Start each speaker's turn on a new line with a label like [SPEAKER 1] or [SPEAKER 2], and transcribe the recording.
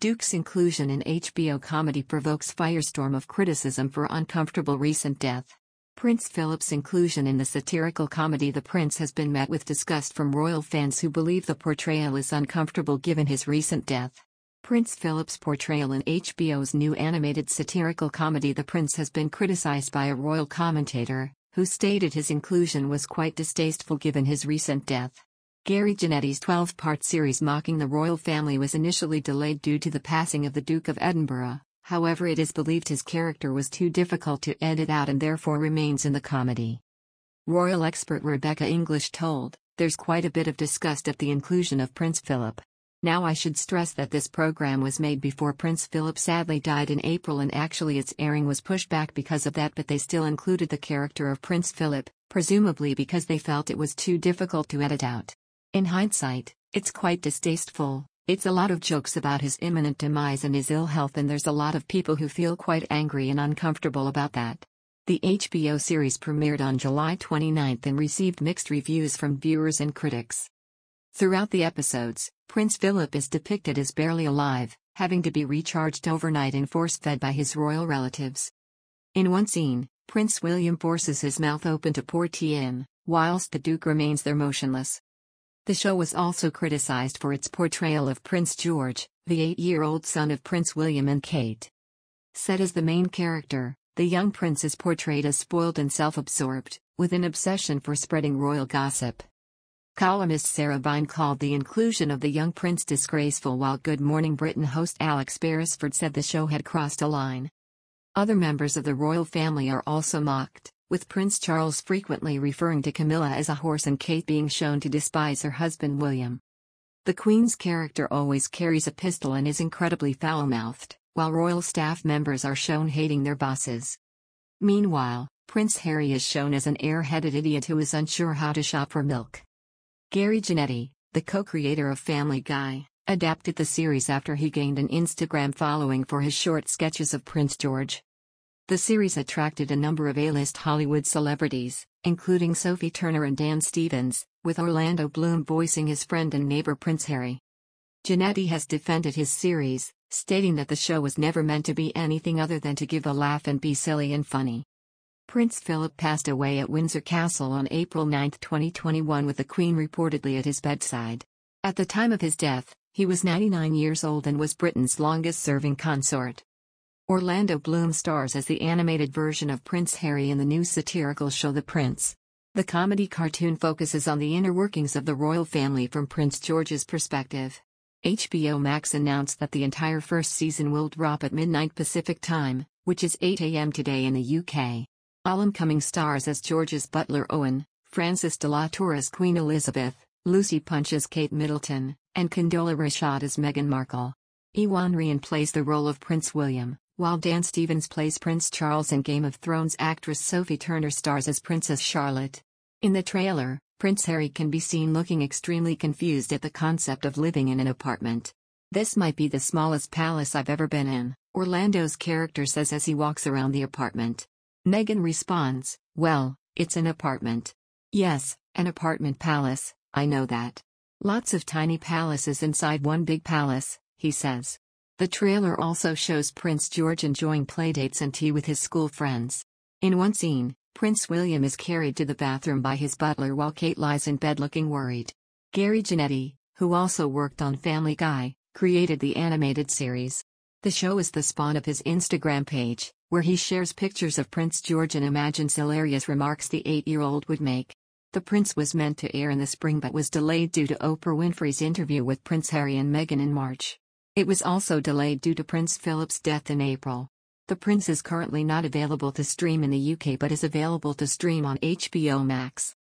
[SPEAKER 1] Duke's inclusion in HBO comedy provokes firestorm of criticism for uncomfortable recent death. Prince Philip's inclusion in the satirical comedy The Prince has been met with disgust from royal fans who believe the portrayal is uncomfortable given his recent death. Prince Philip's portrayal in HBO's new animated satirical comedy The Prince has been criticized by a royal commentator, who stated his inclusion was quite distasteful given his recent death. Gary Janetti's 12 part series mocking the royal family was initially delayed due to the passing of the Duke of Edinburgh, however, it is believed his character was too difficult to edit out and therefore remains in the comedy. Royal expert Rebecca English told, There's quite a bit of disgust at the inclusion of Prince Philip. Now, I should stress that this program was made before Prince Philip sadly died in April, and actually its airing was pushed back because of that, but they still included the character of Prince Philip, presumably because they felt it was too difficult to edit out. In hindsight, it's quite distasteful. It's a lot of jokes about his imminent demise and his ill health, and there's a lot of people who feel quite angry and uncomfortable about that. The HBO series premiered on July 29 and received mixed reviews from viewers and critics. Throughout the episodes, Prince Philip is depicted as barely alive, having to be recharged overnight and force fed by his royal relatives. In one scene, Prince William forces his mouth open to pour tea in, whilst the Duke remains there motionless. The show was also criticized for its portrayal of Prince George, the eight-year-old son of Prince William and Kate. Set as the main character, the young prince is portrayed as spoiled and self-absorbed, with an obsession for spreading royal gossip. Columnist Sarah Vine called the inclusion of the young prince disgraceful while Good Morning Britain host Alex Beresford said the show had crossed a line. Other members of the royal family are also mocked with Prince Charles frequently referring to Camilla as a horse and Kate being shown to despise her husband William. The Queen's character always carries a pistol and is incredibly foul mouthed, while royal staff members are shown hating their bosses. Meanwhile, Prince Harry is shown as an air headed idiot who is unsure how to shop for milk. Gary Janetti, the co creator of Family Guy, adapted the series after he gained an Instagram following for his short sketches of Prince George. The series attracted a number of A-list Hollywood celebrities, including Sophie Turner and Dan Stevens, with Orlando Bloom voicing his friend and neighbor Prince Harry. Janetti has defended his series, stating that the show was never meant to be anything other than to give a laugh and be silly and funny. Prince Philip passed away at Windsor Castle on April 9, 2021 with the Queen reportedly at his bedside. At the time of his death, he was 99 years old and was Britain's longest-serving consort. Orlando Bloom stars as the animated version of Prince Harry in the new satirical show The Prince. The comedy cartoon focuses on the inner workings of the royal family from Prince George's perspective. HBO Max announced that the entire first season will drop at midnight Pacific time, which is 8 a.m. today in the UK. Alan Cumming stars as George's butler Owen, Francis de la Tour as Queen Elizabeth, Lucy Punch as Kate Middleton, and Condola Rashad as Meghan Markle. Ewan Ryan plays the role of Prince William, while Dan Stevens plays Prince Charles in Game of Thrones, actress Sophie Turner stars as Princess Charlotte. In the trailer, Prince Harry can be seen looking extremely confused at the concept of living in an apartment. This might be the smallest palace I've ever been in, Orlando's character says as he walks around the apartment. Meghan responds, Well, it's an apartment. Yes, an apartment palace, I know that. Lots of tiny palaces inside one big palace, he says. The trailer also shows Prince George enjoying playdates and tea with his school friends. In one scene, Prince William is carried to the bathroom by his butler while Kate lies in bed looking worried. Gary Janetti, who also worked on Family Guy, created the animated series. The show is the spawn of his Instagram page, where he shares pictures of Prince George and imagines hilarious remarks the eight year old would make. The Prince was meant to air in the spring but was delayed due to Oprah Winfrey's interview with Prince Harry and Meghan in March. It was also delayed due to Prince Philip's death in April. The Prince is currently not available to stream in the UK but is available to stream on HBO Max.